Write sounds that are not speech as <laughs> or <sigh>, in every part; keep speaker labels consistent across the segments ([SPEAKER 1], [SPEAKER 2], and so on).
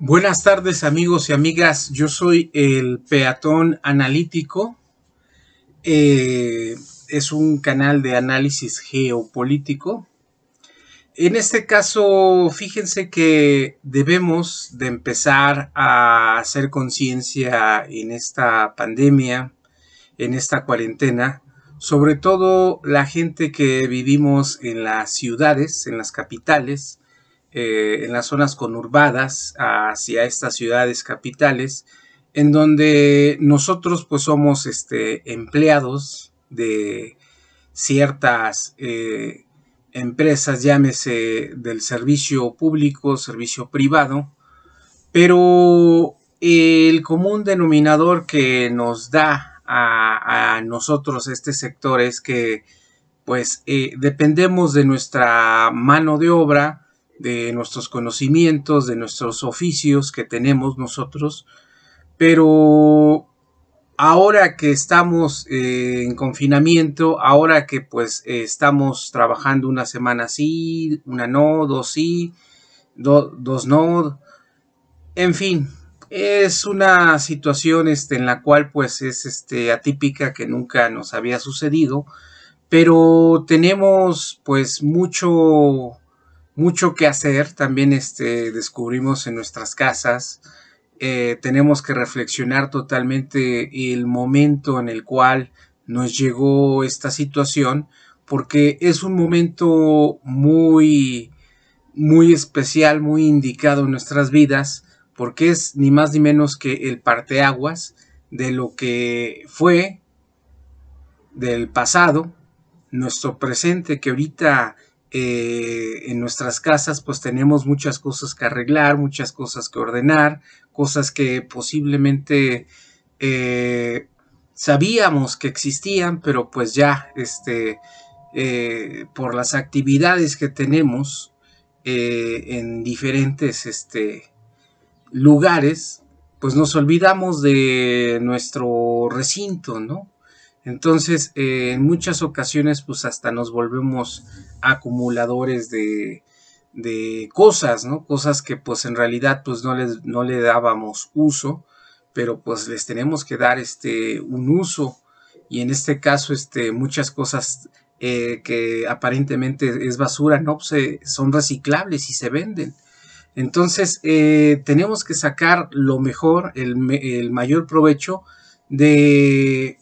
[SPEAKER 1] Buenas tardes amigos y amigas, yo soy el Peatón Analítico. Eh, es un canal de análisis geopolítico. En este caso, fíjense que debemos de empezar a hacer conciencia en esta pandemia, en esta cuarentena, sobre todo la gente que vivimos en las ciudades, en las capitales, eh, en las zonas conurbadas hacia estas ciudades capitales, en donde nosotros pues somos este, empleados de ciertas eh, empresas, llámese del servicio público, servicio privado, pero el común denominador que nos da a, nosotros este sector es que pues eh, dependemos de nuestra mano de obra, de nuestros conocimientos, de nuestros oficios que tenemos nosotros, pero ahora que estamos eh, en confinamiento, ahora que pues eh, estamos trabajando una semana sí, una no, dos sí, dos no, en fin, es una situación este, en la cual pues es este, atípica que nunca nos había sucedido, pero tenemos pues mucho mucho que hacer, también este, descubrimos en nuestras casas, eh, tenemos que reflexionar totalmente el momento en el cual nos llegó esta situación, porque es un momento muy, muy especial, muy indicado en nuestras vidas, porque es ni más ni menos que el parteaguas de lo que fue del pasado, nuestro presente, que ahorita eh, en nuestras casas pues tenemos muchas cosas que arreglar, muchas cosas que ordenar, cosas que posiblemente eh, sabíamos que existían, pero pues ya este, eh, por las actividades que tenemos en diferentes este, lugares, pues nos olvidamos de nuestro recinto, ¿no? Entonces, eh, en muchas ocasiones, pues hasta nos volvemos acumuladores de, cosas, ¿no? Cosas que pues en realidad pues no, les, no le dábamos uso, pero pues les tenemos que dar este, un uso. Y en este caso, este, muchas cosas eh, que aparentemente es basura, ¿no? Pues, eh, son reciclables y se venden. Entonces, tenemos que sacar lo mejor, el mayor provecho de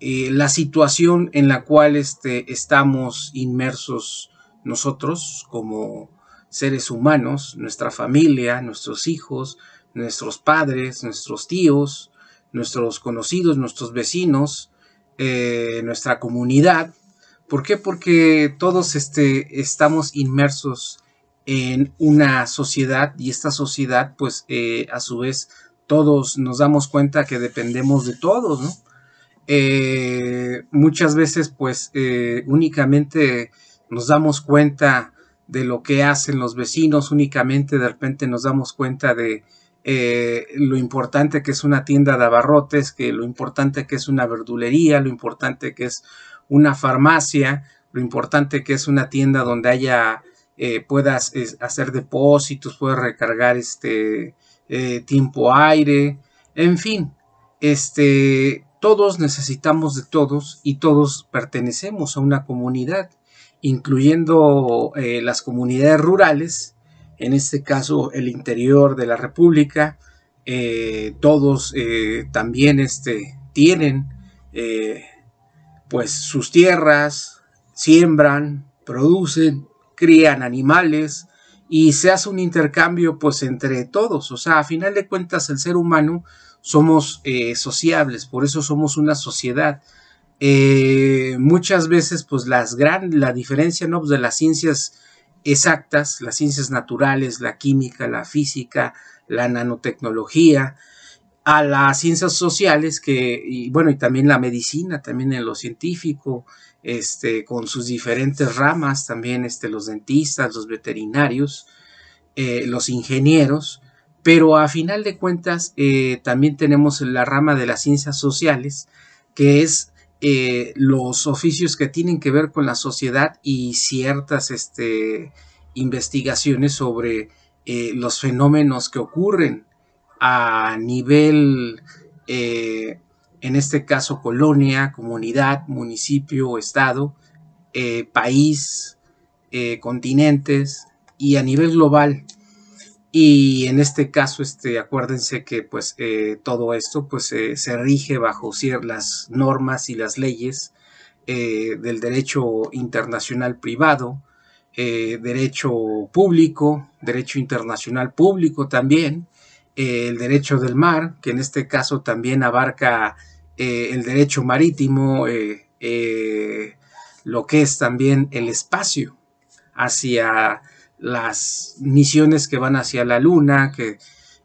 [SPEAKER 1] eh, la situación en la cual este, estamos inmersos nosotros como seres humanos, nuestra familia, nuestros hijos, nuestros padres, nuestros tíos, nuestros conocidos, nuestros vecinos, eh, nuestra comunidad. ¿Por qué? Porque todos este, estamos inmersos en una sociedad y esta sociedad, pues eh, a su vez, todos nos damos cuenta que dependemos de todos, ¿no? Eh, muchas veces pues eh, únicamente nos damos cuenta de lo que hacen los vecinos, únicamente de repente nos damos cuenta de eh, lo importante que es una tienda de abarrotes, que lo importante que es una verdulería, lo importante que es una farmacia, lo importante que es una tienda donde haya puedas hacer depósitos, puedes recargar este tiempo aire, en fin, este todos necesitamos de todos y todos pertenecemos a una comunidad, incluyendo eh, las comunidades rurales, en este caso el interior de la República. Eh, todos eh, también este, tienen pues sus tierras, siembran, producen, crían animales, y se hace un intercambio pues entre todos. O sea, a final de cuentas el ser humano somos eh, sociables, por eso somos una sociedad. Eh, muchas veces, pues las gran, la diferencia ¿no? Pues, de las ciencias exactas, las ciencias naturales, la química, la física, la nanotecnología, a las ciencias sociales que, y bueno, y también la medicina, también en lo científico, este, con sus diferentes ramas, también este, los dentistas, los veterinarios, eh, los ingenieros, pero a final de cuentas, eh, también tenemos la rama de las ciencias sociales, que es eh, los oficios que tienen que ver con la sociedad y ciertas este, investigaciones sobre eh, los fenómenos que ocurren a nivel, en este caso, colonia, comunidad, municipio, estado, país, continentes y a nivel global. Y en este caso, este, acuérdense que pues, eh, todo esto pues, eh, se rige bajo las normas y las leyes eh, del derecho internacional privado, derecho público, derecho internacional público también, el derecho del mar, que en este caso también abarca el derecho marítimo, lo que es también el espacio hacia las misiones que van hacia la luna que,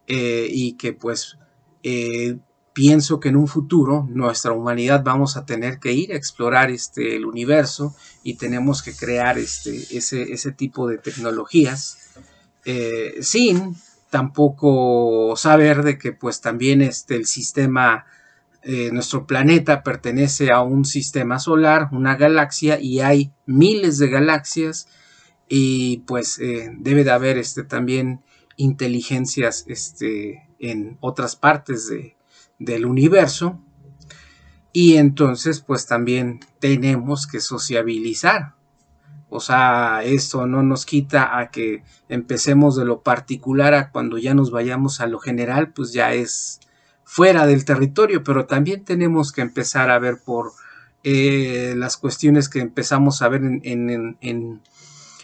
[SPEAKER 1] eh, y que pues eh, pienso que en un futuro nuestra humanidad vamos a tener que ir a explorar este, el universo y tenemos que crear este, ese, ese tipo de tecnologías eh, sin tampoco saber de que pues también este, el sistema nuestro planeta pertenece a un sistema solar, una galaxia, y hay miles de galaxias y pues eh, debe de haber este, también inteligencias este, en otras partes de, del universo y entonces pues también tenemos que sociabilizar. O sea, esto no nos quita a que empecemos de lo particular a cuando ya nos vayamos a lo general, pues ya es fuera del territorio, pero también tenemos que empezar a ver por eh, las cuestiones que empezamos a ver en,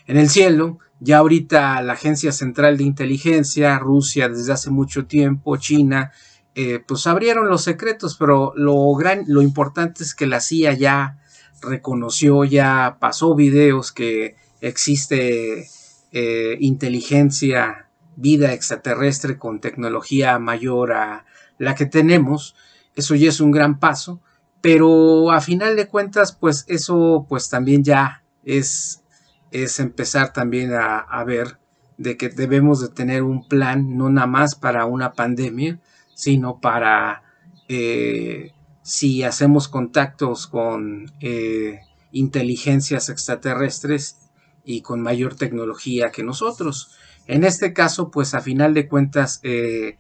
[SPEAKER 1] en el cielo. Ya ahorita la Agencia Central de Inteligencia, Rusia desde hace mucho tiempo, China, eh, pues abrieron los secretos, pero lo, gran, lo importante es que la CIA ya reconoció, ya pasó videos que existe eh, inteligencia, vida extraterrestre con tecnología mayor a la que tenemos. Eso ya es un gran paso, pero a final de cuentas, pues eso pues también ya es es empezar también a, ver de que debemos de tener un plan, no nada más para una pandemia, sino para eh, si hacemos contactos con eh, inteligencias extraterrestres y con mayor tecnología que nosotros. En este caso, pues a final de cuentas, eh,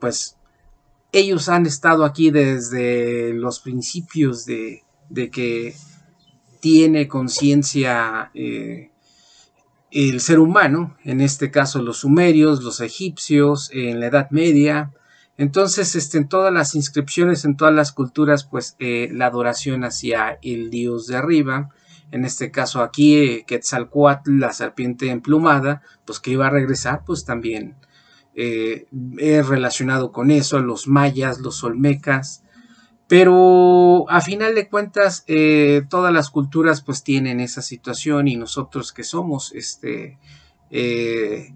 [SPEAKER 1] pues ellos han estado aquí desde los principios de, de que tiene conciencia eh, el ser humano, en este caso los sumerios, los egipcios, en la Edad Media. Entonces, este, en todas las inscripciones, en todas las culturas, pues eh, la adoración hacia el dios de arriba, en este caso aquí eh, Quetzalcoatl, la serpiente emplumada, pues que iba a regresar, pues también es relacionado con eso, los mayas, los olmecas, pero a final de cuentas, eh, todas las culturas pues tienen esa situación y nosotros que somos este, eh,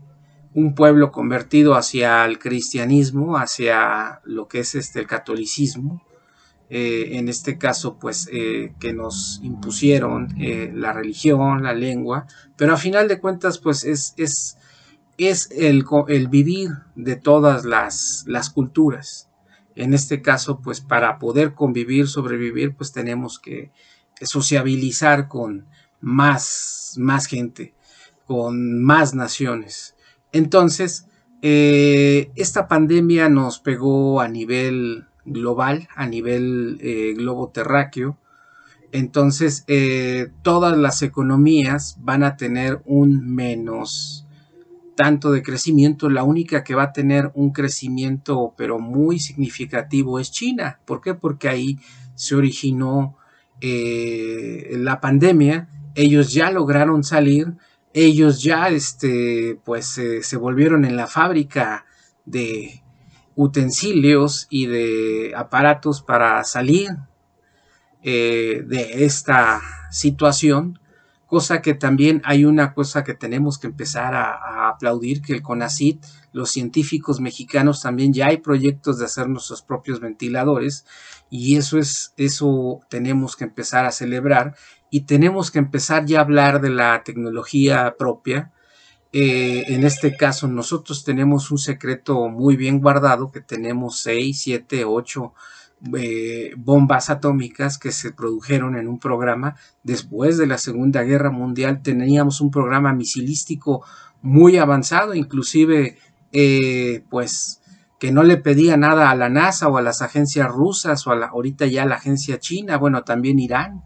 [SPEAKER 1] un pueblo convertido hacia el cristianismo, hacia lo que es este, el catolicismo, eh, en este caso pues que nos impusieron la religión, la lengua, pero a final de cuentas pues es, es, el, vivir de todas las culturas. En este caso, pues para poder convivir, sobrevivir, pues tenemos que sociabilizar con más, más gente, con más naciones. Entonces, eh, esta pandemia nos pegó a nivel global, a nivel globoterráqueo. Eh, globo terráqueo. Entonces, eh, todas las economías van a tener un menos tanto de crecimiento, la única que va a tener un crecimiento pero muy significativo es China. ¿Por qué? Porque ahí se originó eh, la pandemia, ellos ya lograron salir, ellos ya este, pues eh, se volvieron en la fábrica de utensilios y de aparatos para salir eh, de esta situación cosa que también hay una cosa que tenemos que empezar a, aplaudir, que el CONACIT, los científicos mexicanos también ya hay proyectos de hacer nuestros propios ventiladores y eso es, eso tenemos que empezar a celebrar y tenemos que empezar ya a hablar de la tecnología propia. Eh, en este caso nosotros tenemos un secreto muy bien guardado que tenemos seis, siete, ocho, eh, bombas atómicas que se produjeron en un programa después de la Segunda Guerra Mundial. Teníamos un programa misilístico muy avanzado, inclusive eh, pues que no le pedía nada a la NASA o a las agencias rusas o a la, ahorita ya la agencia china, bueno, también Irán,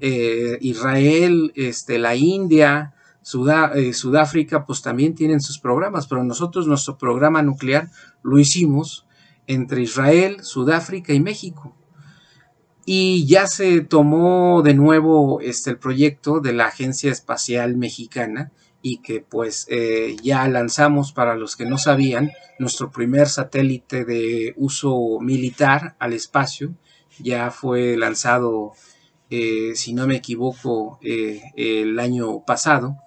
[SPEAKER 1] eh, Israel, este, la India, Sudáfrica, pues también tienen sus programas, pero nosotros nuestro programa nuclear lo hicimos entre Israel, Sudáfrica y México. Y ya se tomó de nuevo este, el proyecto de la Agencia Espacial Mexicana y que pues eh, ya lanzamos, para los que no sabían, nuestro primer satélite de uso militar al espacio. Ya fue lanzado, eh, si no me equivoco, eh, el año pasado.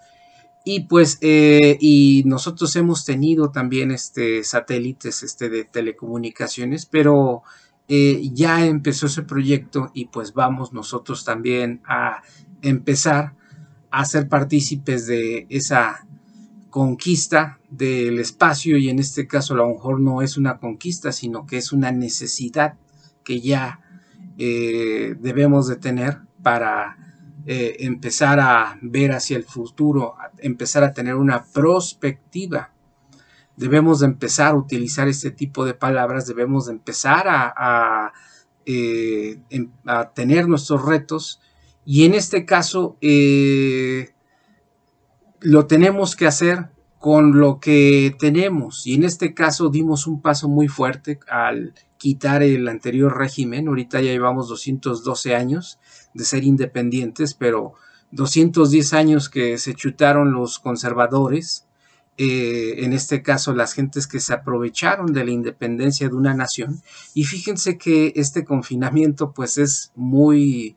[SPEAKER 1] Y pues, eh, y nosotros hemos tenido también este, satélites este, de telecomunicaciones, pero eh, ya empezó ese proyecto y pues vamos nosotros también a empezar a ser partícipes de esa conquista del espacio y en este caso a lo mejor no es una conquista, sino que es una necesidad que ya eh, debemos de tener para eh, empezar a ver hacia el futuro, empezar a tener una perspectiva. Debemos empezar a utilizar este tipo de palabras, debemos empezar a, eh, em, a, tener nuestros retos y en este caso eh, lo tenemos que hacer con lo que tenemos. Y en este caso dimos un paso muy fuerte al quitar el anterior régimen. Ahorita ya llevamos 212 años de ser independientes, pero 210 años que se chutaron los conservadores, eh, en este caso las gentes que se aprovecharon de la independencia de una nación. Y fíjense que este confinamiento pues es muy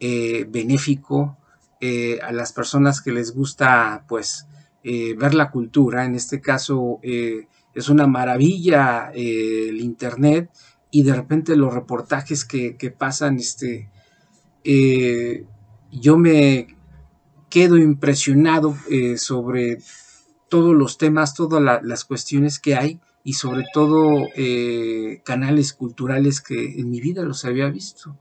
[SPEAKER 1] eh, benéfico eh, a las personas que les gusta pues eh, ver la cultura. En este caso eh, es una maravilla eh, el Internet y de repente los reportajes que, pasan, este, yo me quedo impresionado sobre todos los temas, todas las cuestiones que hay y sobre todo canales culturales que en mi vida los había visto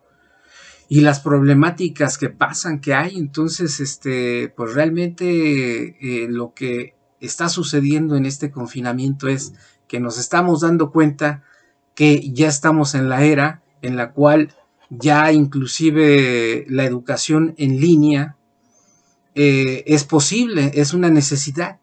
[SPEAKER 1] y las problemáticas que pasan, que hay. Entonces, este, pues realmente eh, lo que está sucediendo en este confinamiento es que nos estamos dando cuenta que ya estamos en la era en la cual ya inclusive la educación en línea eh, es posible, es una necesidad.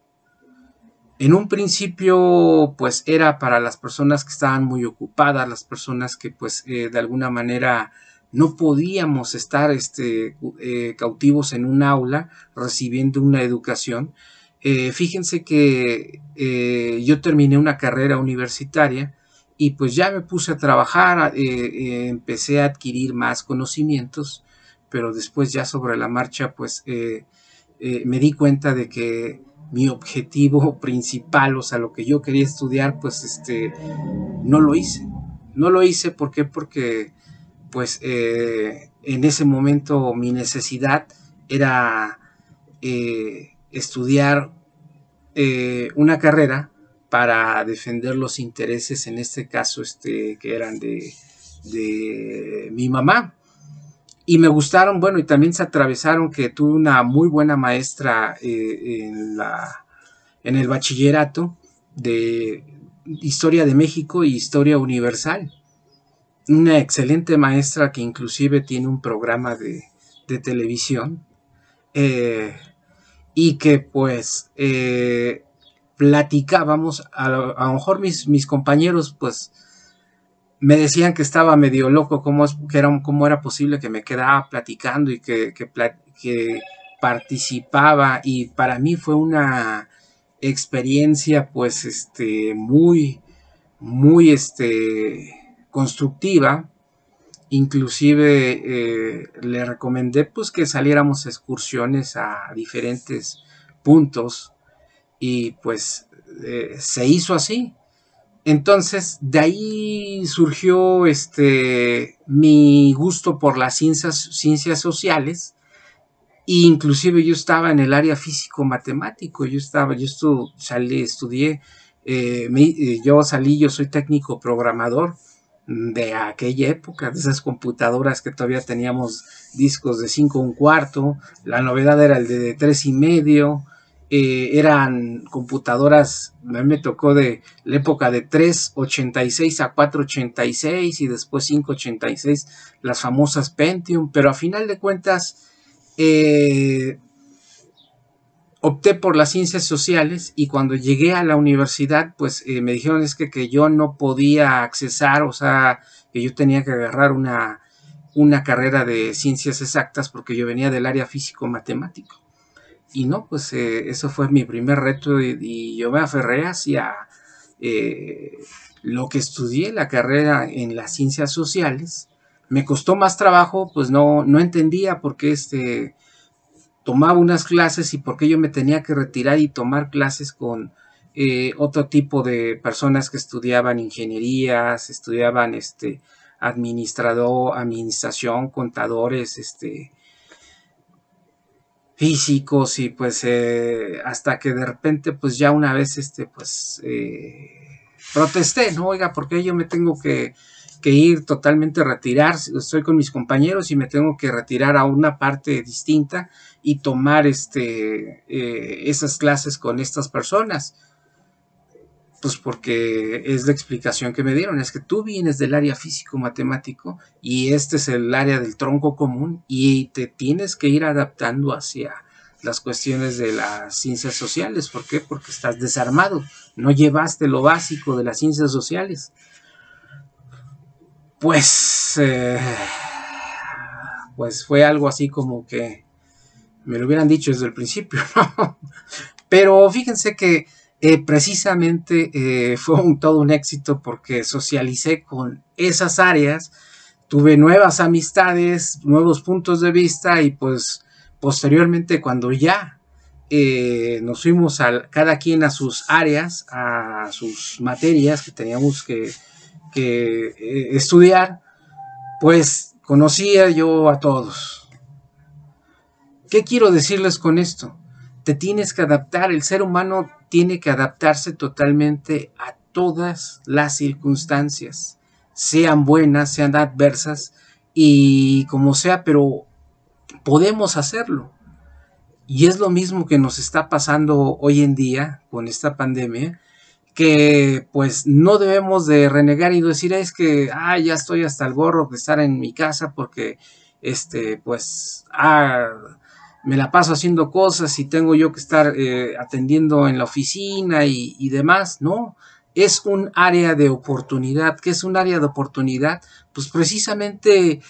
[SPEAKER 1] En un principio, pues era para las personas que estaban muy ocupadas, las personas que pues eh, de alguna manera no podíamos estar este, eh, cautivos en un aula recibiendo una educación. Eh, fíjense que eh, yo terminé una carrera universitaria y pues ya me puse a trabajar, empecé a adquirir más conocimientos, pero después ya sobre la marcha pues me di cuenta de que mi objetivo <laughs> principal, o sea, lo que yo quería estudiar, pues este, no lo hice. No lo hice, ¿por qué? Porque pues eh, en ese momento mi necesidad era eh, estudiar eh, una carrera para defender los intereses, en este caso, este, que eran de, mi mamá. Y me gustaron, bueno, y también se atravesaron que tuve una muy buena maestra en, en el bachillerato de Historia de México y Historia Universal una excelente maestra que inclusive tiene un programa de, televisión eh, y que pues eh, platicábamos, a lo, mejor mis, mis, compañeros pues me decían que estaba medio loco, cómo, era, cómo era posible que me quedaba platicando y que, que, que participaba y para mí fue una experiencia pues este muy muy este constructiva. Inclusive eh, le recomendé pues que saliéramos excursiones a diferentes puntos y pues eh, se hizo así. Entonces, de ahí surgió este, mi gusto por las ciencias, sociales. E inclusive yo estaba en el área físico-matemático. Yo estaba, yo salí, estudié, eh, yo salí, yo soy técnico programador de aquella época, de esas computadoras que todavía teníamos discos de 5 un cuarto, la novedad era el de 3 y medio, eh, eran computadoras, a mí me tocó de la época de 386 a 486 y después 586, las famosas Pentium, pero a final de cuentas, eh, opté por las ciencias sociales y cuando llegué a la universidad, pues eh, me dijeron es que, yo no podía accesar, o sea, que yo tenía que agarrar una, una carrera de ciencias exactas porque yo venía del área físico-matemático. Y no, pues eh, eso fue mi primer reto y, yo me aferré hacia eh, lo que estudié, la carrera en las ciencias sociales. Me costó más trabajo, pues no, no entendía por qué este tomaba unas clases y porque yo me tenía que retirar y tomar clases con eh, otro tipo de personas que estudiaban ingenierías, estudiaban este administrador, administración, contadores, este físicos y pues eh, hasta que de repente pues ya una vez este pues eh, protesté, no oiga, qué yo me tengo que, que ir totalmente a retirar, estoy con mis compañeros y me tengo que retirar a una parte distinta y tomar este, eh, esas clases con estas personas. Pues porque es la explicación que me dieron, es que tú vienes del área físico-matemático y este es el área del tronco común y te tienes que ir adaptando hacia las cuestiones de las ciencias sociales. ¿Por qué? Porque estás desarmado, no llevaste lo básico de las ciencias sociales. Pues, eh, pues fue algo así como que me lo hubieran dicho desde el principio, <laughs> Pero fíjense que eh, precisamente eh, fue un, todo un éxito porque socialicé con esas áreas, tuve nuevas amistades, nuevos puntos de vista y pues posteriormente cuando ya eh, nos fuimos al cada quien a sus áreas, a sus materias que teníamos que estudiar, pues conocía yo a todos, ¿Qué quiero decirles con esto? Te tienes que adaptar, el ser humano tiene que adaptarse totalmente a todas las circunstancias, sean buenas, sean adversas y como sea, pero podemos hacerlo. Y es lo mismo que nos está pasando hoy en día con esta pandemia, que pues no debemos de renegar y decir es que, ah, ya estoy hasta el gorro de estar en mi casa porque, este, pues, ah, me la paso haciendo cosas y tengo yo que estar eh, atendiendo en la oficina y, demás, no, es un área de oportunidad, que es un área de oportunidad, pues precisamente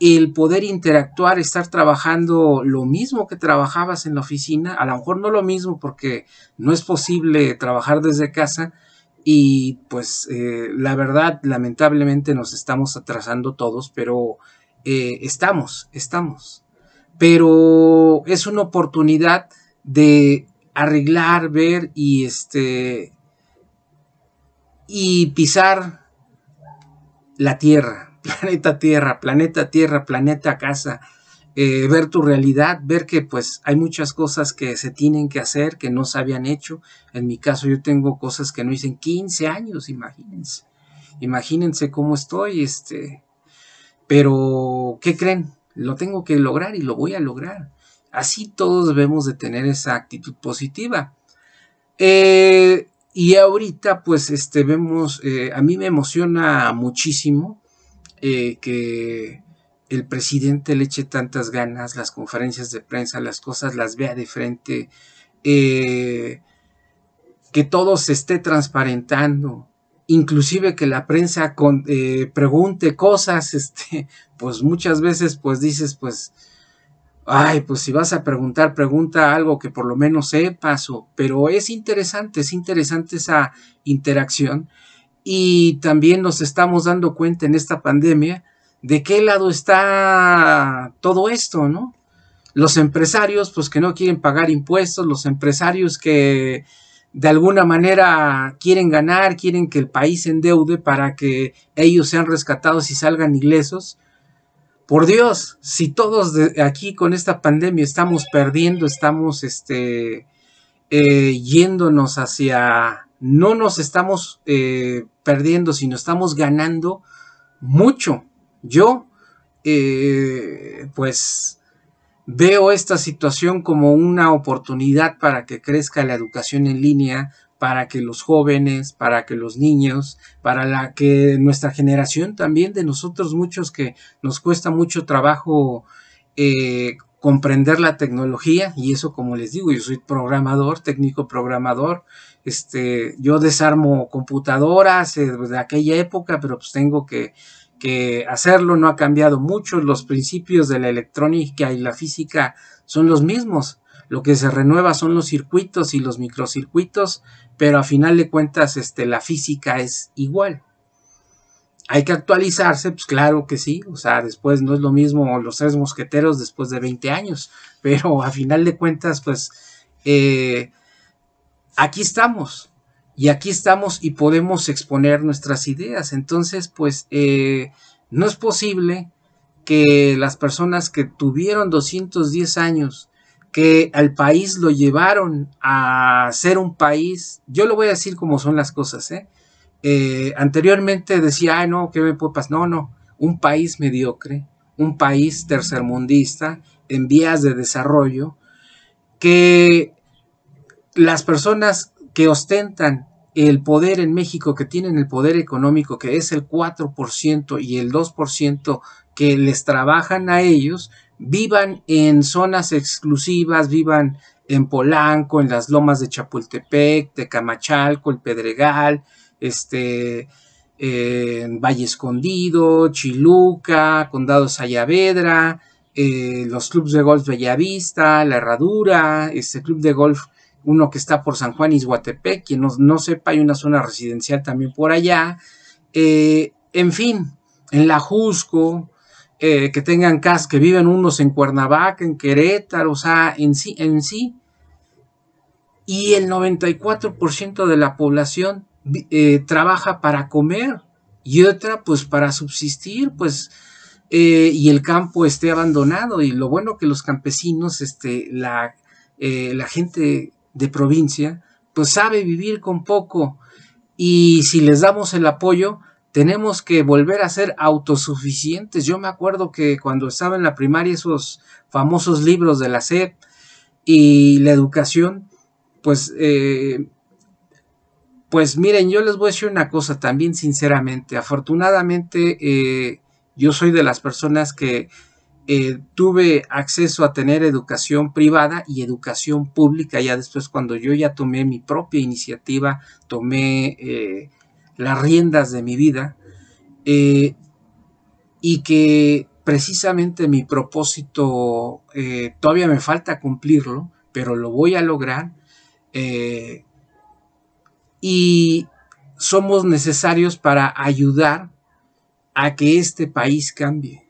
[SPEAKER 1] el poder interactuar, estar trabajando lo mismo que trabajabas en la oficina, a lo mejor no lo mismo porque no es posible trabajar desde casa y pues eh, la verdad lamentablemente nos estamos atrasando todos, pero eh, estamos, estamos pero es una oportunidad de arreglar, ver y este y pisar la tierra, <laughs> planeta tierra, planeta tierra, planeta casa, eh, ver tu realidad, ver que pues hay muchas cosas que se tienen que hacer que no se habían hecho. En mi caso yo tengo cosas que no hice en 15 años, imagínense. Imagínense cómo estoy, este, pero ¿qué creen? Lo tengo que lograr y lo voy a lograr. Así todos debemos de tener esa actitud positiva. Eh, y ahorita, pues, este, vemos, eh, a mí me emociona muchísimo eh, que el presidente le eche tantas ganas, las conferencias de prensa, las cosas las vea de frente, que todo se esté transparentando, inclusive que la prensa eh, pregunte cosas, <laughs> este, pues muchas veces pues dices pues, ay, pues si vas a preguntar, pregunta algo que por lo menos sepas, o, pero es interesante, es interesante esa interacción y también nos estamos dando cuenta en esta pandemia de qué lado está todo esto, ¿no? Los empresarios, pues que no quieren pagar impuestos, los empresarios que de alguna manera quieren ganar, quieren que el país se endeude para que ellos sean rescatados y salgan ilesos. Por Dios, si todos de aquí con esta pandemia estamos perdiendo, estamos este, eh, yéndonos hacia, no nos estamos eh, perdiendo, sino estamos ganando mucho. Yo, eh, pues, Veo esta situación como una oportunidad para que crezca la educación en línea, para que los jóvenes, para que los niños, para la que nuestra generación también de nosotros muchos que nos cuesta mucho trabajo eh, comprender la tecnología y eso como les digo yo soy programador técnico programador este yo desarmo computadoras eh, de aquella época pero pues tengo que hacerlo no ha cambiado mucho, los principios de la electrónica y la física son los mismos, lo que se renueva son los circuitos y los microcircuitos, pero a final de cuentas este, la física es igual. Hay que actualizarse, pues claro que sí, o sea, después no es lo mismo los tres mosqueteros después de 20 años, <laughs> pero a final de cuentas, pues eh, aquí estamos, y aquí estamos y podemos exponer nuestras ideas. Entonces, pues eh, no es posible que las personas que tuvieron 210 años, que al país lo llevaron a ser un país, yo lo voy a decir como son las cosas, ¿eh? eh anteriormente decía, ay no, ¿qué me puede No, no, un país mediocre, un país tercermundista, en vías de desarrollo, que las personas que ostentan el poder en México, que tienen el poder económico, que es el 4% y el 2% que les trabajan a ellos, vivan en zonas exclusivas, vivan en Polanco, en las lomas de Chapultepec, de Camachalco, el Pedregal, este, Valle Escondido, Chiluca, Condado Sayavedra, eh, los clubes de golf Bellavista, La Herradura, este club de golf uno que está por San Juan Huatepec, quien no, no sepa, hay una zona residencial también por allá. Eh, en fin, en la Jusco, eh, que tengan casas, que viven unos en Cuernavaca, en Querétaro, o sea, en sí, en sí. Y el 94% de la población eh, trabaja para comer y otra pues para subsistir, pues y el campo esté abandonado. Y lo bueno que los campesinos, este, la, la gente de provincia, pues sabe vivir con poco y si les damos el apoyo, tenemos que volver a ser autosuficientes. Yo me acuerdo que cuando estaba en la primaria esos famosos libros de la sed y la educación, pues, eh, pues miren, yo les voy a decir una cosa también sinceramente. Afortunadamente, eh, yo soy de las personas que eh, tuve acceso a tener educación privada y educación pública ya después cuando yo ya tomé mi propia iniciativa, tomé eh, las riendas de mi vida eh, y que precisamente mi propósito todavía me falta cumplirlo, pero lo voy a lograr y somos necesarios para ayudar a que este país cambie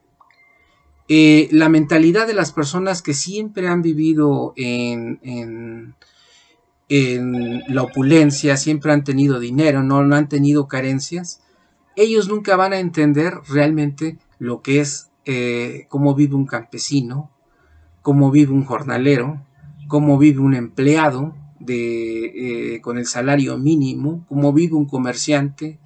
[SPEAKER 1] eh, la mentalidad de las personas que siempre han vivido en, la opulencia, siempre han tenido dinero, no, han tenido carencias, ellos nunca van a entender realmente lo que es eh, cómo vive un campesino, cómo vive un jornalero, cómo vive un empleado eh, con el salario mínimo, cómo vive un comerciante,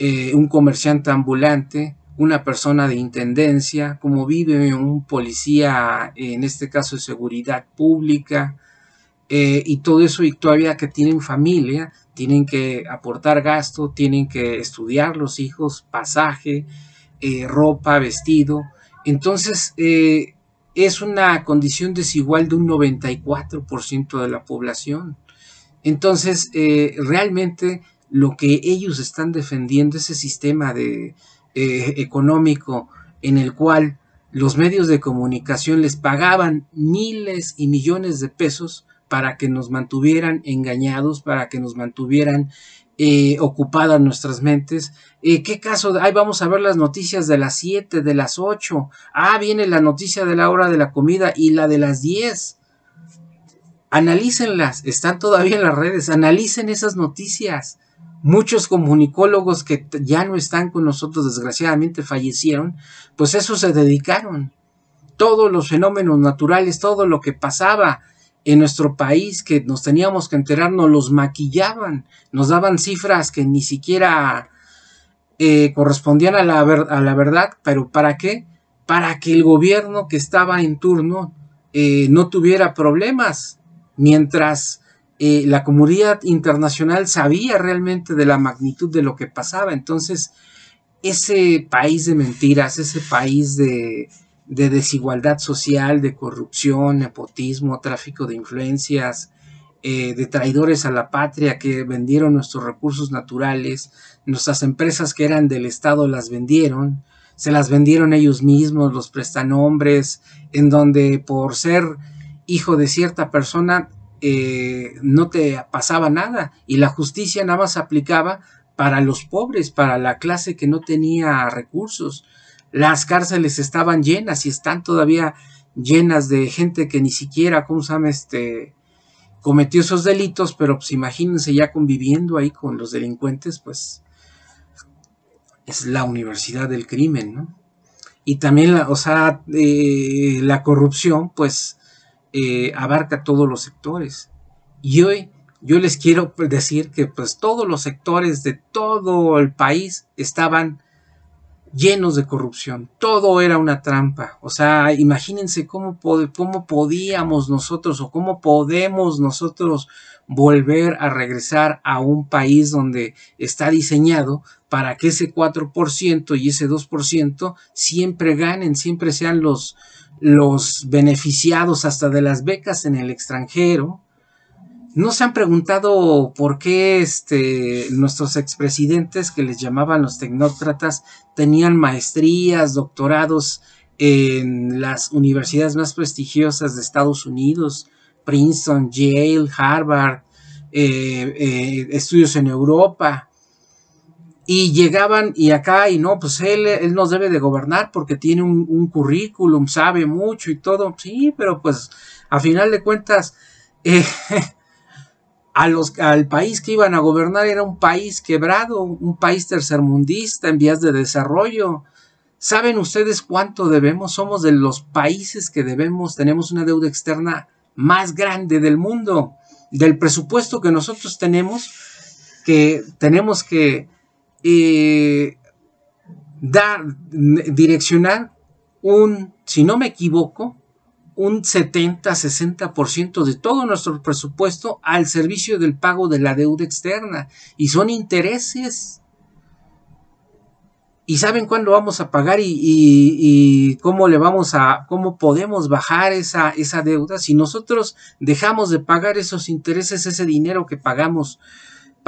[SPEAKER 1] un comerciante ambulante, una persona de intendencia, como vive un policía, en este caso de seguridad pública, eh, y todo eso, y todavía que tienen familia, tienen que aportar gasto, tienen que estudiar los hijos, pasaje, eh, ropa, vestido. Entonces, eh, es una condición desigual de un 94% de la población. Entonces, realmente lo que ellos están defendiendo, ese sistema de, eh, económico en el cual los medios de comunicación les pagaban miles y millones de pesos para que nos mantuvieran engañados, para que nos mantuvieran eh, ocupadas nuestras mentes. Eh, ¿Qué caso? Ahí vamos a ver las noticias de las 7, de las 8. Ah, viene la noticia de la hora de la comida y la de las 10. Analícenlas, están todavía en las redes, analicen esas noticias muchos comunicólogos que ya no están con nosotros, desgraciadamente fallecieron, pues eso se dedicaron. Todos los fenómenos naturales, todo lo que pasaba en nuestro país que nos teníamos que enterar, nos los maquillaban, nos daban cifras que ni siquiera eh, correspondían a la, a la verdad, pero ¿para qué? Para que el gobierno que estaba en turno eh, no tuviera problemas, mientras eh, la comunidad internacional sabía realmente de la magnitud de lo que pasaba. Entonces, ese país de mentiras, ese país de, desigualdad social, de corrupción, nepotismo, tráfico de influencias, eh, de traidores a la patria que vendieron nuestros recursos naturales, nuestras empresas que eran del Estado las vendieron, se las vendieron ellos mismos, los prestanombres, en donde por ser hijo de cierta persona eh, no te pasaba nada y la justicia nada más aplicaba para los pobres, para la clase que no tenía recursos. Las cárceles estaban llenas y están todavía llenas de gente que ni siquiera, ¿cómo se llama? Este, cometió esos delitos, pero pues imagínense ya conviviendo ahí con los delincuentes, pues es la universidad del crimen, ¿no? Y también, la, o sea, eh, la corrupción, pues eh, abarca todos los sectores. Y hoy yo les quiero decir que pues todos los sectores de todo el país estaban llenos de corrupción, todo era una trampa. O sea, imagínense cómo, cómo podíamos nosotros o cómo podemos nosotros volver a regresar a un país donde está diseñado para que ese 4% y ese 2% siempre ganen, siempre sean los, los beneficiados hasta de las becas en el extranjero, no se han preguntado por qué este, nuestros expresidentes que les llamaban los tecnócratas tenían maestrías, doctorados en las universidades más prestigiosas de Estados Unidos, Princeton, Yale, Harvard, eh, eh, estudios en Europa, y llegaban y acá y no, pues él, él nos debe de gobernar porque tiene un, currículum, sabe mucho y todo, sí, pero pues a final de cuentas, eh, <laughs> a los, al país que iban a gobernar era un país quebrado, un país tercermundista en vías de desarrollo. ¿Saben ustedes cuánto debemos? Somos de los países que debemos, tenemos una deuda externa más grande del mundo, del presupuesto que nosotros tenemos, que tenemos que eh, dar, direccionar un, si no me equivoco, un 70-60% de todo nuestro presupuesto al servicio del pago de la deuda externa. Y son intereses. Y saben cuándo vamos a pagar y, y cómo le vamos a, cómo podemos bajar esa, esa deuda. Si nosotros dejamos de pagar esos intereses, ese dinero que pagamos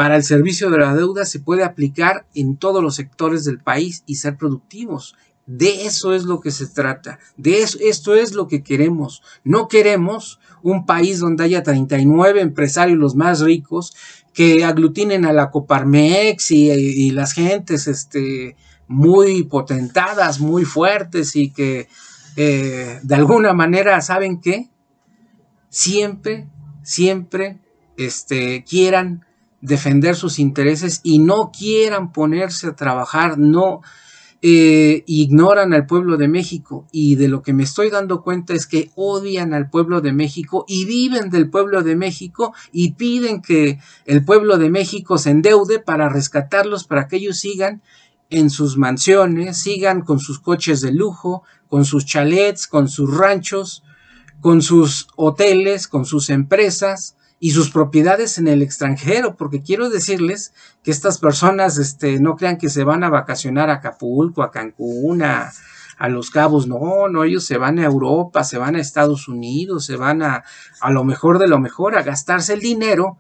[SPEAKER 1] para el servicio de la deuda se puede aplicar en todos los sectores del país y ser productivos. De eso es lo que se trata, de eso, esto es lo que queremos. No queremos un país donde haya 39 empresarios los más ricos que aglutinen a la Coparmex y, las gentes este, muy potentadas, muy fuertes y que eh, de alguna manera saben que siempre, siempre este, quieran defender sus intereses y no quieran ponerse a trabajar, no eh, ignoran al pueblo de México. Y de lo que me estoy dando cuenta es que odian al pueblo de México y viven del pueblo de México y piden que el pueblo de México se endeude para rescatarlos, para que ellos sigan en sus mansiones, sigan con sus coches de lujo, con sus chalets, con sus ranchos, con sus hoteles, con sus empresas y sus propiedades en el extranjero, porque quiero decirles que estas personas este, no crean que se van a vacacionar a Acapulco, a Cancún, a, Los Cabos, no, no, ellos se van a Europa, se van a Estados Unidos, se van a, a lo mejor de lo mejor, a gastarse el dinero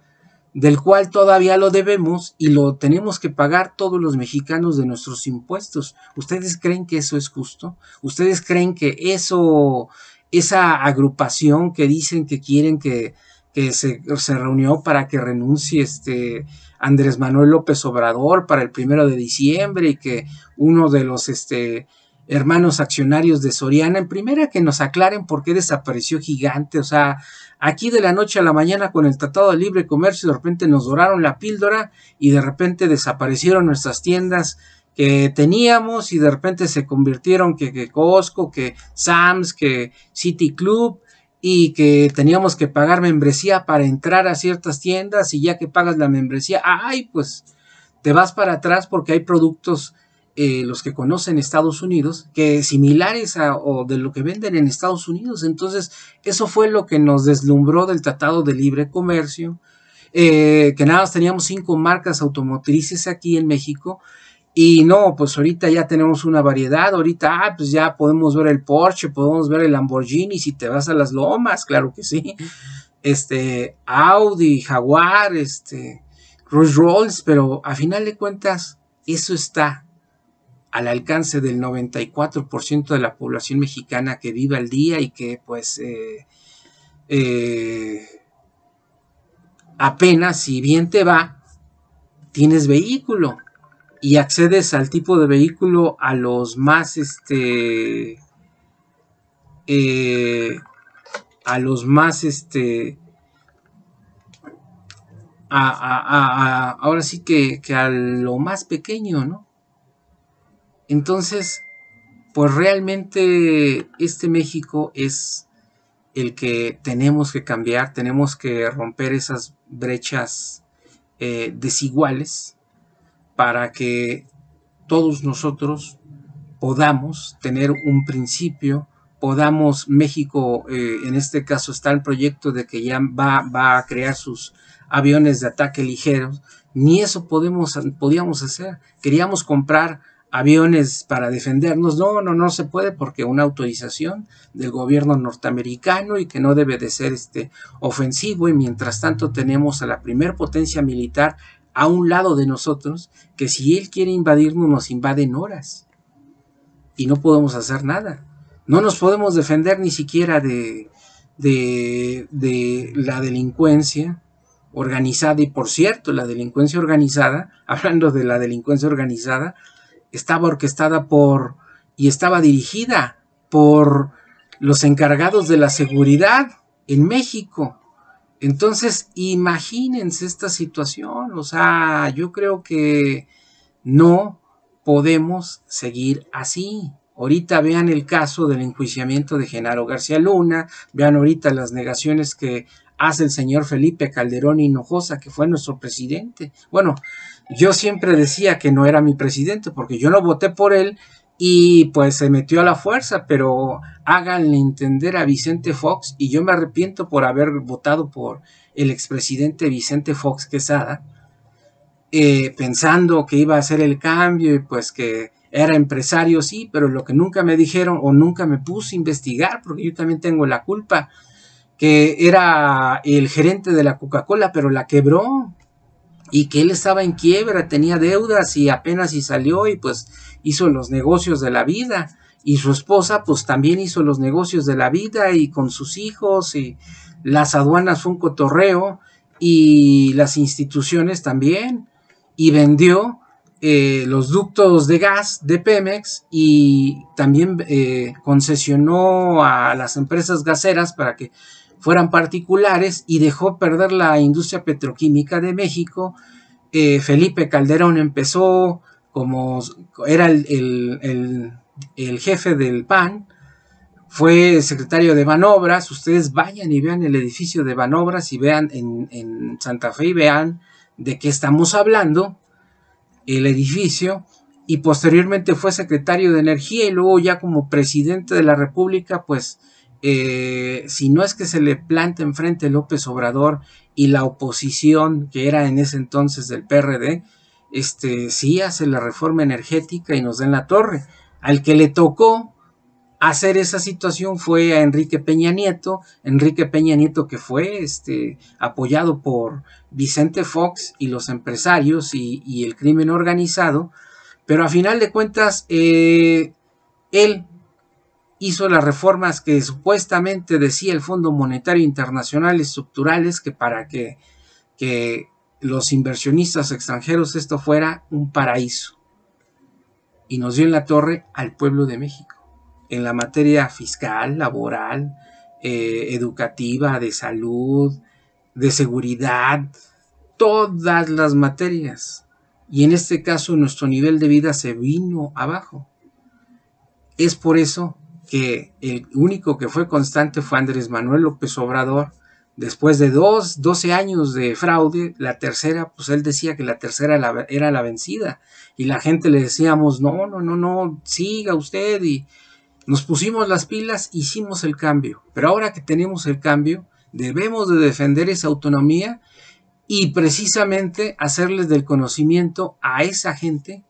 [SPEAKER 1] del cual todavía lo debemos y lo tenemos que pagar todos los mexicanos de nuestros impuestos. ¿Ustedes creen que eso es justo? ¿Ustedes creen que eso, esa agrupación que dicen que quieren que que se, se, reunió para que renuncie este Andrés Manuel López Obrador para el primero de diciembre y que uno de los este, hermanos accionarios de Soriana, en primera que nos aclaren por qué desapareció gigante, o sea, aquí de la noche a la mañana con el Tratado de Libre Comercio de repente nos doraron la píldora y de repente desaparecieron nuestras tiendas que teníamos y de repente se convirtieron que, que Costco, que Sam's, que City Club, y que teníamos que pagar membresía para entrar a ciertas tiendas y ya que pagas la membresía, ay, pues te vas para atrás porque hay productos, eh, los que conocen Estados Unidos, que similares a o de lo que venden en Estados Unidos. Entonces, eso fue lo que nos deslumbró del Tratado de Libre Comercio, eh, que nada más teníamos cinco marcas automotrices aquí en México y no, pues ahorita ya tenemos una variedad, ahorita ah, pues ya podemos ver el Porsche, podemos ver el Lamborghini, si te vas a las lomas, claro que sí. Este, Audi, Jaguar, este, Rolls Royce, pero a final de cuentas, eso está al alcance del 94% de la población mexicana que vive al día y que pues eh, eh, apenas si bien te va, tienes vehículo y accedes al tipo de vehículo a los más este eh, a los más este a, ahora sí que, a lo más pequeño no entonces pues realmente este México es el que tenemos que cambiar tenemos que romper esas brechas eh, desiguales para que todos nosotros podamos tener un principio, podamos, México, eh, en este caso está el proyecto de que ya va, a crear sus aviones de ataque ligeros, ni eso podemos, podíamos hacer. Queríamos comprar aviones para defendernos. No, no, no se puede porque una autorización del gobierno norteamericano y que no debe de ser este ofensivo y mientras tanto tenemos a la primer potencia militar a un lado de nosotros que si Él quiere invadirnos nos invade en horas y no podemos hacer nada. No nos podemos defender ni siquiera de, de, la delincuencia organizada y por cierto la delincuencia organizada, <laughs> hablando de la delincuencia organizada, estaba orquestada por y estaba dirigida por los encargados de la seguridad en México entonces, imagínense esta situación, o sea, yo creo que no podemos seguir así. Ahorita vean el caso del enjuiciamiento de Genaro García Luna, vean ahorita las negaciones que hace el señor Felipe Calderón Hinojosa, que fue nuestro presidente. Bueno, yo siempre decía que no era mi presidente porque yo no voté por él y pues se metió a la fuerza, pero háganle entender a Vicente Fox, y yo me arrepiento por haber votado por el expresidente Vicente Fox Quesada, eh, pensando que iba a hacer el cambio y pues que era empresario, sí, pero lo que nunca me dijeron o nunca me puse a investigar, porque yo también tengo la culpa, que era el gerente de la Coca-Cola, pero la quebró, y que él estaba en quiebra, tenía deudas y apenas y salió y pues hizo los negocios de la vida. Y su esposa pues también hizo los negocios de la vida y con sus hijos y las aduanas fue un cotorreo y las instituciones también. Y vendió eh, los ductos de gas de Pemex y también eh, concesionó a las empresas gaseras para que fueran particulares y dejó perder la industria petroquímica de México. Eh, Felipe Calderón empezó como era el, jefe del PAN, fue secretario de Banobras, ustedes vayan y vean el edificio de Banobras y vean en, en Santa Fe y vean de qué estamos hablando, el edificio, y posteriormente fue secretario de Energía y luego ya como presidente de la República, pues eh, si no es que se le plante enfrente López Obrador y la oposición que era en ese entonces del PRD, este, sí hace la reforma energética y nos den la torre. Al que le tocó hacer esa situación fue a Enrique Peña Nieto, Enrique Peña Nieto que fue este, apoyado por Vicente Fox y los empresarios y, el crimen organizado, pero a final de cuentas eh, él hizo las reformas que supuestamente decía el Fondo Monetario Internacional estructurales que para que, que los inversionistas extranjeros esto fuera un paraíso. Y nos dio en la torre al pueblo de México, en la materia fiscal, laboral, eh, educativa, de salud, de seguridad, todas las materias. Y en este caso nuestro nivel de vida se vino abajo. Es por eso que el único que fue constante fue Andrés Manuel López Obrador. Después de dos, 12 años de fraude, la tercera, pues él decía que la tercera era la vencida. Y la gente le decíamos, no, no, no, no, siga usted. Y nos pusimos las pilas, hicimos el cambio. Pero ahora que tenemos el cambio, debemos de defender esa autonomía y precisamente hacerles del conocimiento a esa gente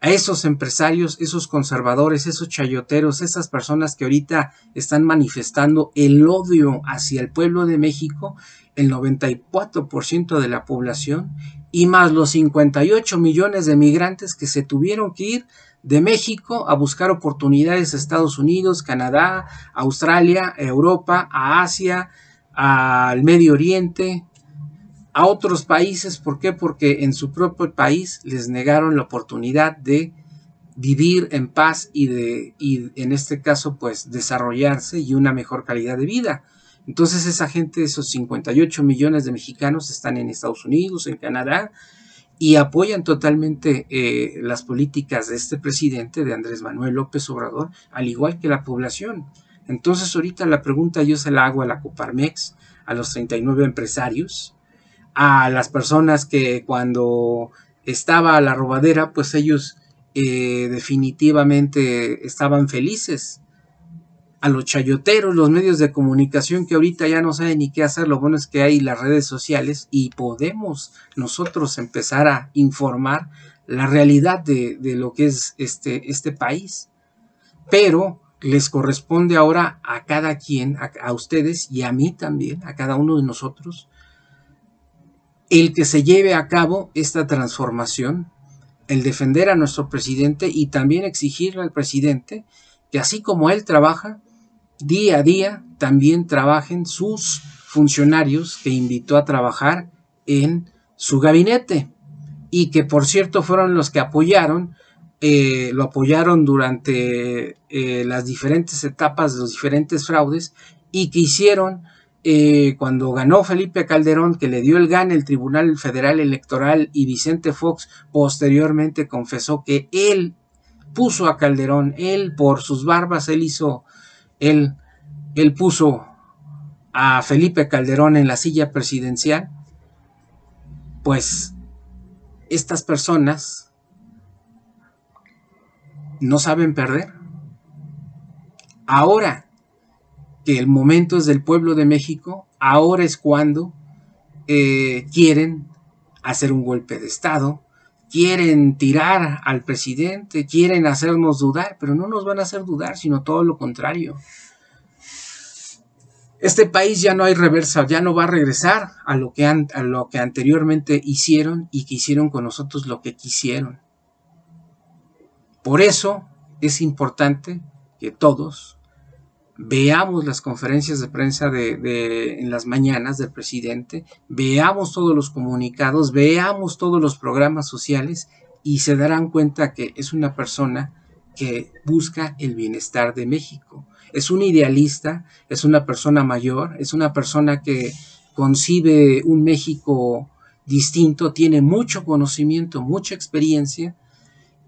[SPEAKER 1] a esos empresarios, esos conservadores, esos chayoteros, esas personas que ahorita están manifestando el odio hacia el pueblo de México, el 94% de la población, y más los 58 millones de migrantes que se tuvieron que ir de México a buscar oportunidades a Estados Unidos, Canadá, Australia, Europa, a Asia, al Medio Oriente, a otros países. ¿Por qué? Porque en su propio país les negaron la oportunidad de vivir en paz y de en este caso pues desarrollarse y una mejor calidad de vida. Entonces esa gente, esos 58 millones de mexicanos están en Estados Unidos, en Canadá y apoyan totalmente eh, las políticas de este presidente, de Andrés Manuel López Obrador, al igual que la población. Entonces ahorita la pregunta yo se la hago a la Coparmex, a los 39 empresarios, a las personas que cuando estaba la robadera, pues ellos eh, definitivamente estaban felices. A los chayoteros, los medios de comunicación que ahorita ya no saben ni qué hacer, lo bueno es que hay las redes sociales y podemos nosotros empezar a informar la realidad de, lo que es este, este país. Pero les corresponde ahora a cada quien, a, ustedes y a mí también, a cada uno de nosotros, el que se lleve a cabo esta transformación, el defender a nuestro presidente y también exigirle al presidente que así como él trabaja, día a día también trabajen sus funcionarios que invitó a trabajar en su gabinete y que por cierto fueron los que apoyaron, eh, lo apoyaron durante eh, las diferentes etapas de los diferentes fraudes y que hicieron eh, cuando ganó Felipe Calderón, que le dio el gan, el Tribunal Federal Electoral y Vicente Fox posteriormente confesó que él puso a Calderón, él por sus barbas, él hizo, él, él puso a Felipe Calderón en la silla presidencial, pues estas personas no saben perder. Ahora, el momento es del pueblo de México, ahora es cuando eh, quieren hacer un golpe de Estado, quieren tirar al presidente, quieren hacernos dudar, pero no nos van a hacer dudar, sino todo lo contrario. Este país ya no hay reversa, ya no va a regresar a lo que, a lo que anteriormente hicieron y que hicieron con nosotros lo que quisieron. Por eso es importante que todos veamos las conferencias de prensa de, en las mañanas del presidente, veamos todos los comunicados, veamos todos los programas sociales y se darán cuenta que es una persona que busca el bienestar de México. Es un idealista, es una persona mayor, es una persona que concibe un México distinto, tiene mucho conocimiento, mucha experiencia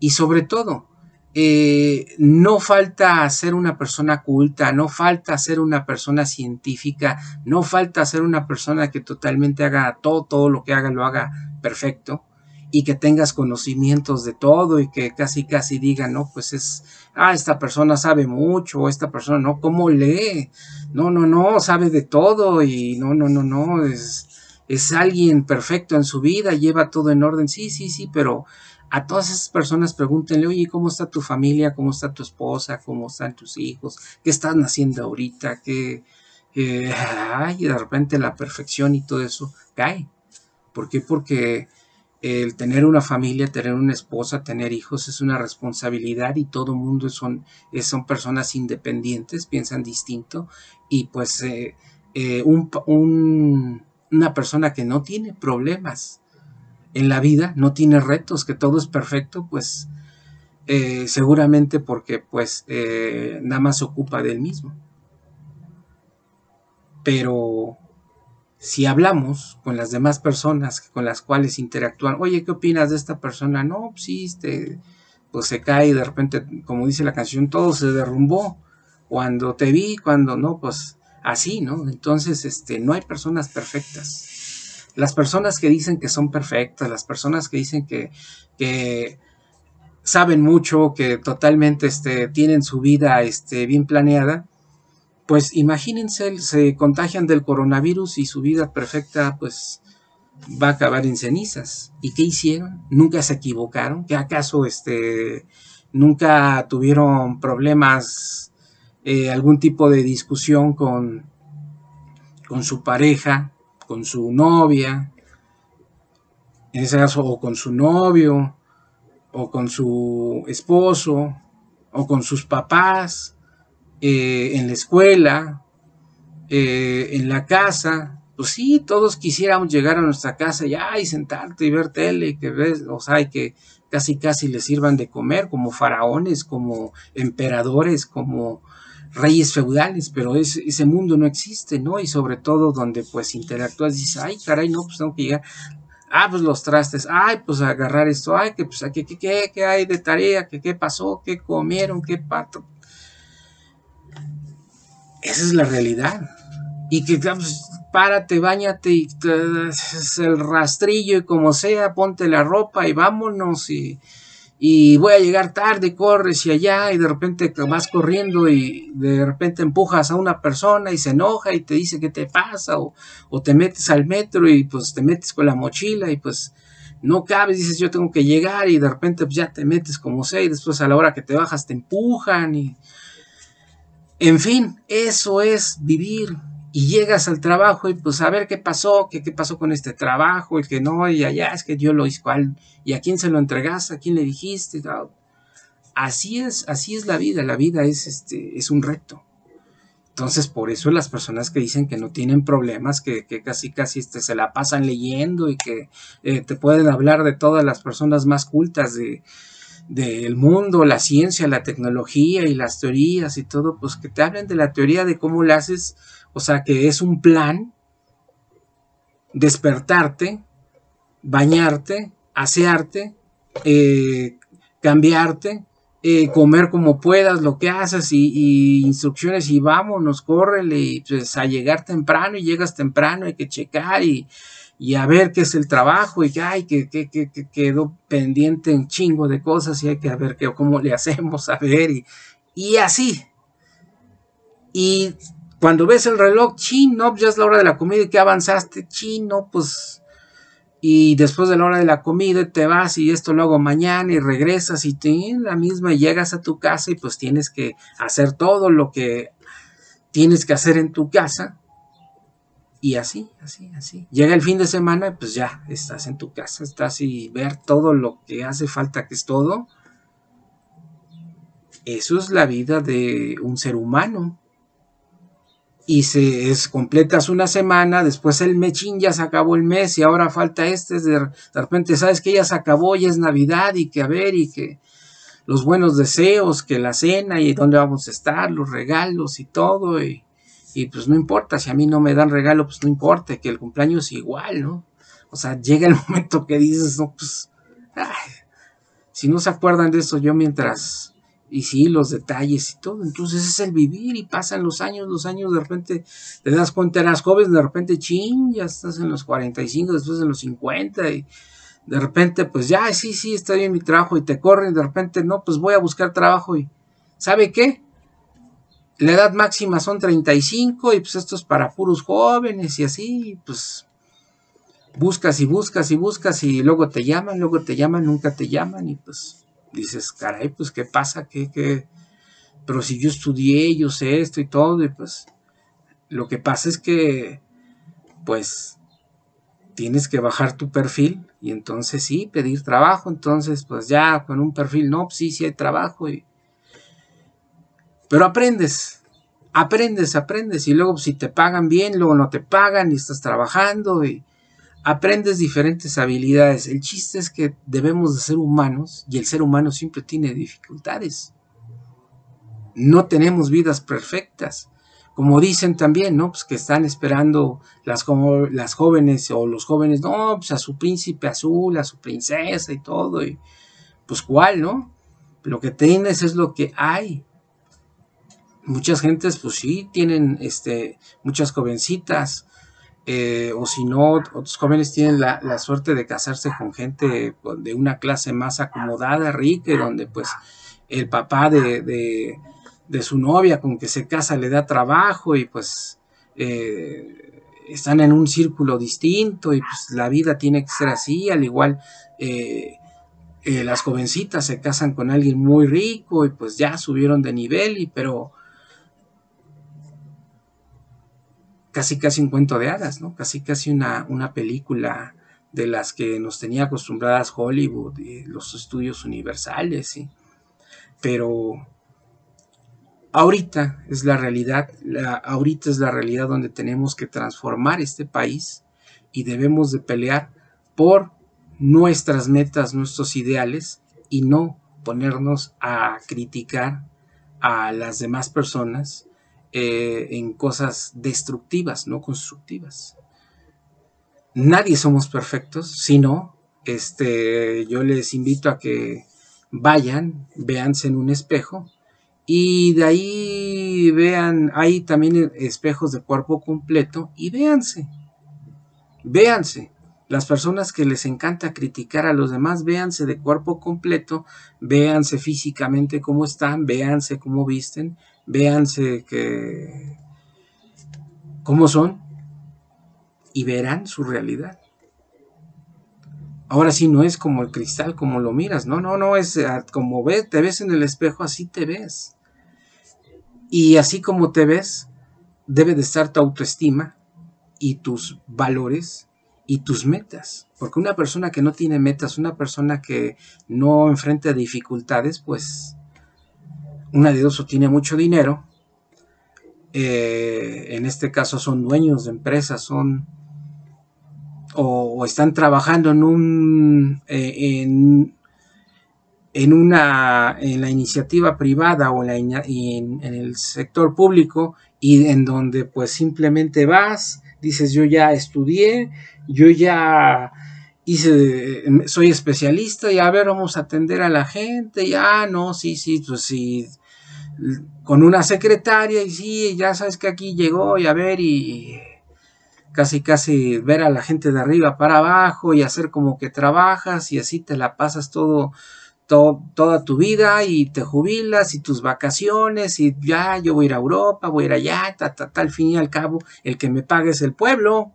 [SPEAKER 1] y sobre todo eh, no falta ser una persona culta, no falta ser una persona científica, no falta ser una persona que totalmente haga todo, todo lo que haga lo haga perfecto y que tengas conocimientos de todo y que casi casi diga, no, pues es, ah, esta persona sabe mucho, esta persona no, ¿cómo lee? No, no, no, sabe de todo y no, no, no, no, es, es alguien perfecto en su vida, lleva todo en orden, sí, sí, sí, pero a todas esas personas pregúntenle, oye, ¿cómo está tu familia? ¿Cómo está tu esposa? ¿Cómo están tus hijos? ¿Qué están haciendo ahorita? ¿Qué, <laughs> y de repente la perfección y todo eso cae. ¿Por qué? Porque el tener una familia, tener una esposa, tener hijos es una responsabilidad y todo mundo son, eh, son personas independientes, piensan distinto y pues eh, eh, una persona que no tiene problemas en la vida no tiene retos, que todo es perfecto, pues eh, seguramente porque pues eh, nada más se ocupa del mismo. Pero si hablamos con las demás personas con las cuales interactúan, oye, ¿qué opinas de esta persona? No, pues, sí, este, pues se cae y de repente, como dice la canción, todo se derrumbó. Cuando te vi, cuando no, pues así, ¿no? Entonces, este, no hay personas perfectas. Las personas que dicen que son perfectas, las personas que dicen que, saben mucho, que totalmente este, tienen su vida este, bien planeada, pues imagínense, se contagian del coronavirus y su vida perfecta pues va a acabar en cenizas. ¿Y qué hicieron? ¿Nunca se equivocaron? ¿Que acaso este, nunca tuvieron problemas, eh, algún tipo de discusión con, con su pareja? con su novia, en caso o con su novio, o con su esposo, o con sus papás, eh, en la escuela, eh, en la casa. Pues sí, todos quisiéramos llegar a nuestra casa y, sentarte y ver tele, que ves, o sea, que casi casi le sirvan de comer como faraones, como emperadores, como reyes feudales, pero ese, mundo no existe, ¿no? Y sobre todo donde pues interactúas, dices, ay, caray, no, pues tengo que llegar ah, pues los trastes, ay, pues agarrar esto, ay, que pues aquí, ¿qué, qué, hay de tarea? ¿Qué, ¿Qué pasó? ¿Qué comieron? ¿Qué pato? Esa es la realidad. Y que, pues, párate, bañate, y el rastrillo y como sea, ponte la ropa y vámonos y y voy a llegar tarde, corres y allá y de repente vas corriendo y de repente empujas a una persona y se enoja y te dice qué te pasa o, te metes al metro y pues te metes con la mochila y pues no cabes, dices yo tengo que llegar y de repente pues ya te metes como sea y después a la hora que te bajas te empujan y... En fin, eso es vivir y llegas al trabajo y pues a ver qué pasó, qué, pasó con este trabajo, el que no, y allá es que yo lo hice, y a quién se lo entregaste, a quién le dijiste, así es, así es la vida, la vida es, este, es un reto. Entonces, por eso las personas que dicen que no tienen problemas, que, casi casi este, se la pasan leyendo y que eh, te pueden hablar de todas las personas más cultas de, del mundo, la ciencia, la tecnología y las teorías y todo, pues que te hablen de la teoría de cómo la haces o sea que es un plan despertarte, bañarte, asearte, eh, cambiarte, eh, comer como puedas, lo que haces y, instrucciones y vámonos, córrele y pues a llegar temprano y llegas temprano, hay que checar y, a ver qué es el trabajo y que, ay, que, que, quedó pendiente en chingo de cosas y hay que ver cómo le hacemos, a ver y, y así. Y cuando ves el reloj, chino, ya es la hora de la comida y que avanzaste, chino, pues. Y después de la hora de la comida te vas y esto lo hago mañana y regresas y te la misma llegas a tu casa y pues tienes que hacer todo lo que tienes que hacer en tu casa. Y así, así, así. Llega el fin de semana y pues ya estás en tu casa, estás y ver todo lo que hace falta que es todo. Eso es la vida de un ser humano y se completas una semana, después el mechín ya se acabó el mes y ahora falta este, de, de repente sabes que ya se acabó, ya es Navidad y que a ver y que los buenos deseos, que la cena y dónde vamos a estar, los regalos y todo y, pues no importa, si a mí no me dan regalo pues no importa, que el cumpleaños es igual, ¿no? O sea, llega el <laughs> momento que dices, no, pues, si no se acuerdan de eso, yo mientras y sí, los detalles y todo. Entonces es el vivir y pasan los años, los años de repente te das cuenta, eras joven, de repente ching, ya estás en los 45, después en los 50 y de repente pues ya, sí, sí, está bien mi trabajo y te corren y de repente no, pues voy a buscar trabajo y ¿sabe qué? La edad máxima son 35 y pues esto es para puros jóvenes y así, pues buscas y buscas y buscas y luego te llaman, luego te llaman, nunca te llaman y pues dices, caray, pues qué pasa, qué, qué, pero si yo estudié, yo sé esto y todo, y pues lo que pasa es que, pues, tienes que bajar tu perfil y entonces sí, pedir trabajo, entonces pues ya con un perfil, no, pues sí, sí hay trabajo, y... pero aprendes, aprendes, aprendes y luego pues, si te pagan bien, luego no te pagan y estás trabajando y aprendes diferentes habilidades. El chiste es que debemos de ser humanos y el ser humano siempre tiene dificultades. No tenemos vidas perfectas. Como dicen también, ¿no? Pues que están esperando las, las jóvenes o los jóvenes, no, pues a su príncipe azul, a su princesa y todo. Y, pues cuál, ¿no? Lo que tienes es lo que hay. Muchas gentes, pues sí, tienen este, muchas jovencitas, eh, o si no, otros jóvenes tienen la, suerte de casarse con gente de una clase más acomodada, rica, donde pues el papá de, de, su novia con que se casa le da trabajo y pues eh, están en un círculo distinto y pues la vida tiene que ser así, al igual... Eh, las jovencitas se casan con alguien muy rico y pues ya subieron de nivel y pero casi casi un cuento de hadas, ¿no? Casi casi una, una película de las que nos tenía acostumbradas Hollywood, y los estudios universales, ¿sí? Pero ahorita es la realidad, ahorita es la realidad donde tenemos que transformar este país y debemos de pelear por nuestras metas, nuestros ideales y no ponernos a criticar a las demás personas eh, en cosas destructivas, no constructivas. Nadie somos perfectos, sino este, yo les invito a que vayan, véanse en un espejo y de ahí vean, hay también espejos de cuerpo completo y véanse, véanse. Las personas que les encanta criticar a los demás, véanse de cuerpo completo, véanse físicamente cómo están, véanse cómo visten, véanse que, cómo son y verán su realidad. Ahora sí, no es como el cristal, como lo miras, no, no, no, es ah, como te ves en el espejo, así te ves. Y así como te ves, debe de estar tu autoestima y tus valores y tus metas. Porque una persona que no tiene metas, una persona que no enfrenta dificultades, pues una dos o tiene mucho dinero, eh, en este caso son dueños de empresas, son o, están trabajando en un eh, en, una en la iniciativa privada o en, el sector público y en donde pues simplemente vas, dices yo ya estudié, yo ya hice, soy especialista y a ver, vamos a atender a la gente, ya ah, no, sí, sí, pues sí con una secretaria y sí, ya sabes que aquí llegó y a ver y casi casi ver a la gente de arriba para abajo y hacer como que trabajas y así te la pasas todo, toda tu vida y te jubilas y tus vacaciones y ya yo voy a ir a Europa, voy a ir allá, ta, al fin y al cabo el que me pague es el pueblo.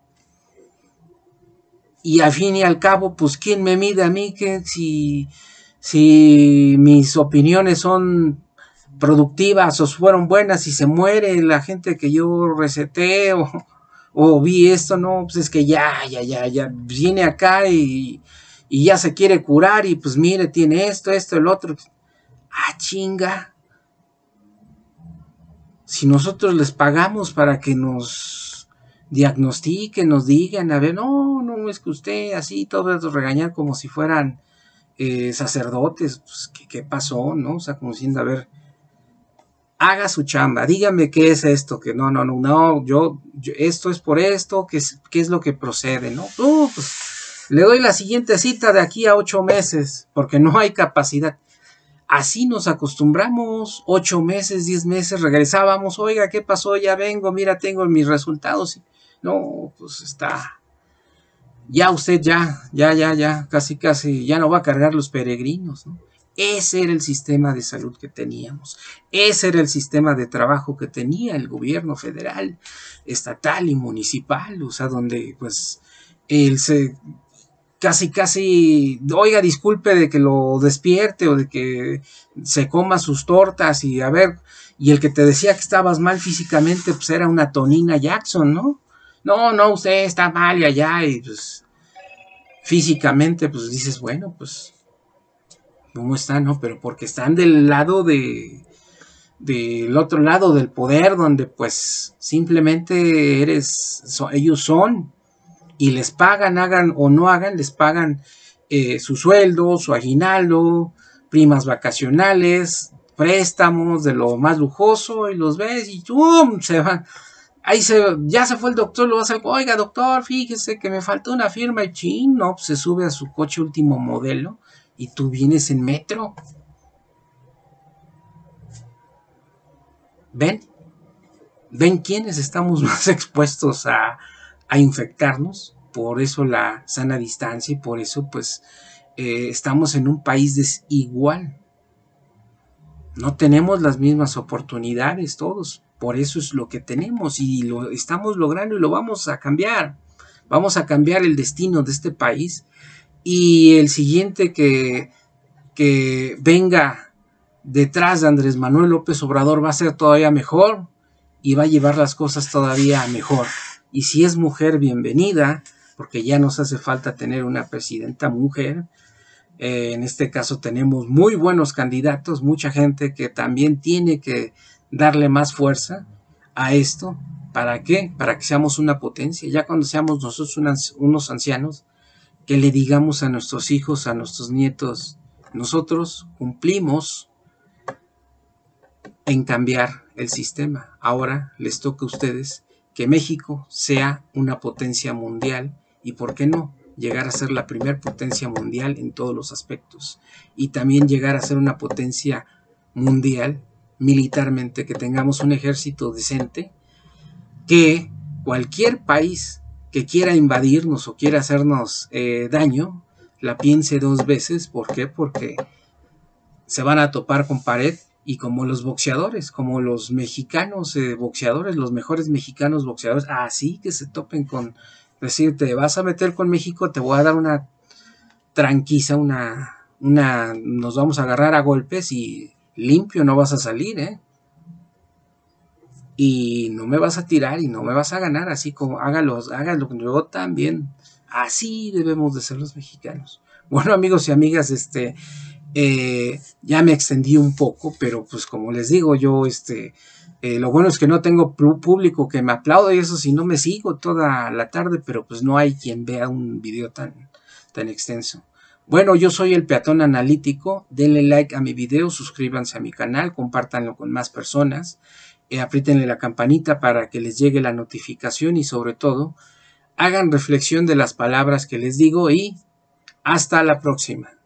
[SPEAKER 1] Y al fin y al cabo, pues quién me mide a mí que si, si mis opiniones son productivas o fueron buenas y se muere la gente que yo receté o, vi esto, no, pues es que ya, ya, ya, ya viene acá y, ya se quiere curar y pues mire, tiene esto, esto, el otro. Ah, chinga. Si nosotros les pagamos para que nos diagnostiquen, nos digan, a ver, no, no, es que usted así, todo esto regañar como si fueran eh, sacerdotes, pues, ¿qué, pasó? ¿No? O sea, como diciendo, a ver, haga su chamba, dígame qué es esto, que no, no, no, no, yo, esto es por esto, que es, qué es lo que procede, ¿no? Uh, le doy la siguiente cita de aquí a ocho meses, porque no hay capacidad. Así nos acostumbramos, ocho meses, diez meses, regresábamos, oiga, ¿qué pasó? Ya vengo, mira, tengo mis resultados. No, pues está. Ya usted ya, ya, ya, ya, casi, casi, ya no va a cargar los peregrinos, ¿no? Ese era el sistema de salud que teníamos. Ese era el sistema de trabajo que tenía el gobierno federal, estatal y municipal, o sea, donde pues él se casi casi, oiga, disculpe de que lo despierte o de que se coma sus tortas y a ver, y el que te decía que estabas mal físicamente pues era una Tonina Jackson, ¿no? No, no, usted está mal y allá y pues físicamente pues dices, bueno, pues cómo están, ¿no? Pero porque están del lado de del otro lado del poder donde pues simplemente eres ellos son y les pagan hagan o no hagan les pagan eh, su sueldo su aginalo, primas vacacionales préstamos de lo más lujoso y los ves y ¡pum! se van ahí se ya se fue el doctor lo vas a oiga doctor fíjese que me faltó una firma y chin pues, se sube a su coche último modelo y tú vienes en metro. ¿Ven? ¿Ven quiénes estamos <laughs> más expuestos a, infectarnos? Por eso la sana distancia y por eso pues eh, estamos en un país desigual. No tenemos las mismas oportunidades todos. Por eso es lo que tenemos y lo estamos logrando y lo vamos a cambiar. Vamos a cambiar el destino de este país y el siguiente que, que venga detrás de Andrés Manuel López Obrador va a ser todavía mejor y va a llevar las cosas todavía mejor. Y si es mujer, bienvenida, porque ya nos hace falta tener una presidenta mujer. Eh, en este caso tenemos muy buenos candidatos, mucha gente que también tiene que darle más fuerza a esto. ¿Para qué? Para que seamos una potencia. Ya cuando seamos nosotros unos ancianos, que le digamos a nuestros hijos, a nuestros nietos, nosotros cumplimos en cambiar el sistema. Ahora les toca a ustedes que México sea una potencia mundial y, ¿por qué no?, llegar a ser la primera potencia mundial en todos los aspectos y también llegar a ser una potencia mundial militarmente, que tengamos un ejército decente, que cualquier país que quiera invadirnos o quiera hacernos eh, daño, la piense dos veces. ¿Por qué? Porque se van a topar con pared y como los boxeadores, como los mexicanos eh, boxeadores, los mejores mexicanos boxeadores, así que se topen con decirte vas a meter con México, te voy a dar una tranquiza, una, una, nos vamos a agarrar a golpes y limpio no vas a salir, ¿eh? y no me vas a tirar y no me vas a ganar, así como hágalo, hágalo yo también. Así debemos de ser los mexicanos. Bueno, amigos y amigas, este eh, ya me extendí un poco, pero pues como les digo, yo este eh, lo bueno es que no tengo público que me aplaude y eso si no me sigo toda la tarde, pero pues no hay quien vea un video tan, tan extenso. Bueno, yo soy el peatón analítico, denle like a mi video, suscríbanse a mi canal, compártanlo con más personas. Eh, aprietenle la campanita para que les llegue la notificación y sobre todo hagan reflexión de las palabras que les digo y hasta la próxima.